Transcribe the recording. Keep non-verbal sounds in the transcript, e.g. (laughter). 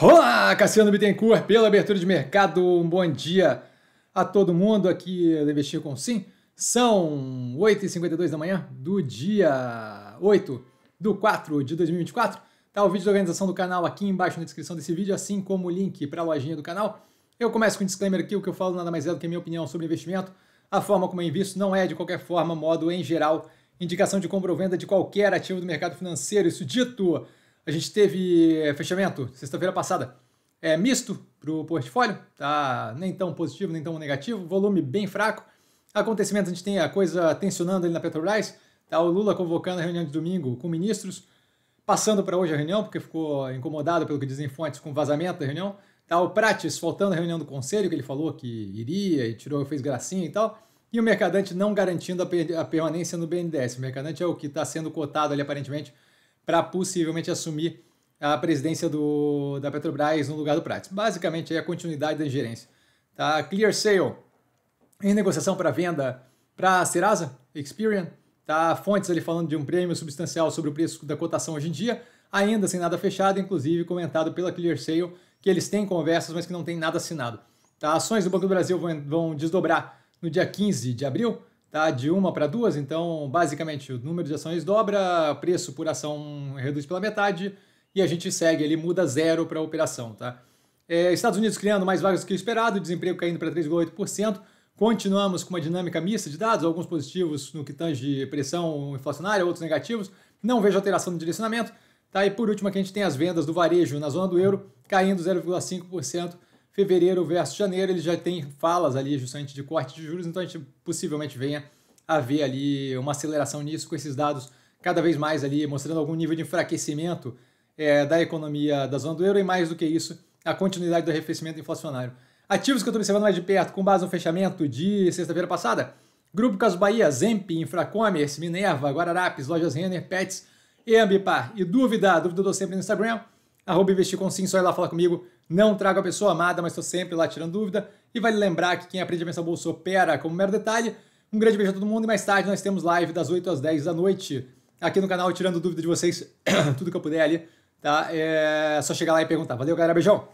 Olá, Cassiano Bittencourt, pela abertura de mercado. Um bom dia a todo mundo aqui do Investir com Sim. São 8h52 da manhã do dia 8 do 4 de 2024. Tá o vídeo da organização do canal aqui embaixo na descrição desse vídeo, assim como o link para a lojinha do canal. Eu começo com um disclaimer aqui, o que eu falo nada mais é do que a minha opinião sobre investimento. A forma como eu invisto não é, de qualquer forma, modo em geral, indicação de compra ou venda de qualquer ativo do mercado financeiro. Isso dito, a gente teve eh, fechamento sexta-feira passada. É misto para o portfólio, tá nem tão positivo, nem tão negativo, volume bem fraco. Acontecimentos, a gente tem a coisa tensionando ali na Petrobras, tá o Lula convocando a reunião de domingo com ministros, passando para hoje a reunião, porque ficou incomodado pelo que dizem fontes com vazamento da reunião. Tá o Prates faltando a reunião do conselho, que ele falou que iria e tirou, fez gracinha e tal. E o Mercadante não garantindo a, a permanência no BNDES. O Mercadante é o que está sendo cotado ali aparentemente para possivelmente assumir a presidência do, da Petrobras no lugar do Prates. Basicamente é a continuidade da gerência. Tá? Clear Sale, em negociação para venda para a Serasa, Experian. Tá? Fontes ali falando de um prêmio substancial sobre o preço da cotação hoje em dia, ainda sem nada fechado, inclusive comentado pela Clear Sale, que eles têm conversas, mas que não tem nada assinado. Tá? Ações do Banco do Brasil vão, vão desdobrar no dia 15 de abril, tá? De uma para duas, então basicamente o número de ações dobra, preço por ação reduz pela metade e a gente segue, ele muda zero para a operação, tá? É, Estados Unidos criando mais vagas do que o esperado, desemprego caindo para 3,8%. Continuamos com uma dinâmica mista de dados, alguns positivos no que tange pressão inflacionária, outros negativos. Não vejo alteração no direcionamento. Tá? E por último, aqui a gente tem as vendas do varejo na zona do euro caindo 0,5% fevereiro versus janeiro, ele já tem falas ali justamente de corte de juros, então a gente possivelmente venha a ver ali uma aceleração nisso com esses dados cada vez mais ali mostrando algum nível de enfraquecimento é, da economia da zona do euro e mais do que isso, a continuidade do arrefecimento inflacionário. Ativos que eu estou observando mais de perto, com base no fechamento de sexta-feira passada, Grupo Caso Bahia, Zemp, Infracommerce, Minerva, Guararapes, Lojas Renner, Pets, Ambipar e Dúvida, Dúvida do sempre no Instagram, arroba investir com sim, só ir lá falar comigo. Não trago a pessoa amada, mas estou sempre lá tirando dúvida. E vale lembrar que quem aprende a pensar bolsa opera como mero detalhe. Um grande beijo a todo mundo e mais tarde nós temos live das 8 às 10 da noite aqui no canal, tirando dúvida de vocês, (coughs) tudo que eu puder ali, tá? É só chegar lá e perguntar. Valeu, galera. Beijão!